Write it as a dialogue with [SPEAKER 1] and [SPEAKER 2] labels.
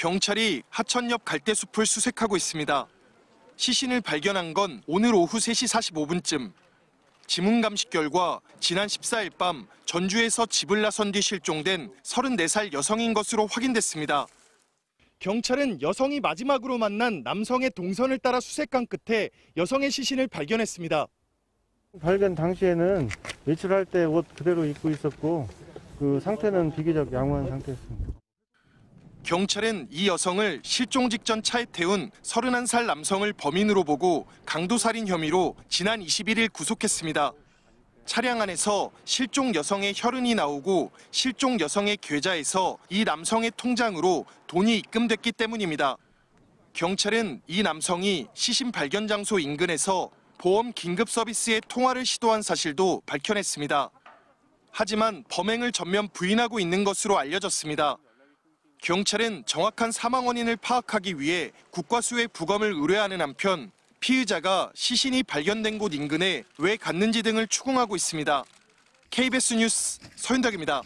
[SPEAKER 1] 경찰이 하천옆 갈대숲을 수색하고 있습니다. 시신을 발견한 건 오늘 오후 3시 45분쯤. 지문 감식 결과 지난 14일 밤 전주에서 집을 나선 뒤 실종된 34살 여성인 것으로 확인됐습니다. 경찰은 여성이 마지막으로 만난 남성의 동선을 따라 수색한 끝에 여성의 시신을 발견했습니다.
[SPEAKER 2] 발견 당시에는 외출할 때 옷 그대로 입고 있었고 그 상태는 비교적 양호한 상태였습니다.
[SPEAKER 1] 경찰은 이 여성을 실종 직전 차에 태운 31살 남성을 범인으로 보고 강도살인 혐의로 지난 21일 구속했습니다. 차량 안에서 실종 여성의 혈흔이 나오고 실종 여성의 계좌에서 이 남성의 통장으로 돈이 입금됐기 때문입니다. 경찰은 이 남성이 시신 발견 장소 인근에서 보험 긴급 서비스에 통화를 시도한 사실도 밝혀냈습니다. 하지만 범행을 전면 부인하고 있는 것으로 알려졌습니다. 경찰은 정확한 사망 원인을 파악하기 위해 국과수의 부검을 의뢰하는 한편 피의자가 시신이 발견된 곳 인근에 왜 갔는지 등을 추궁하고 있습니다.
[SPEAKER 2] KBS 뉴스 서윤덕입니다.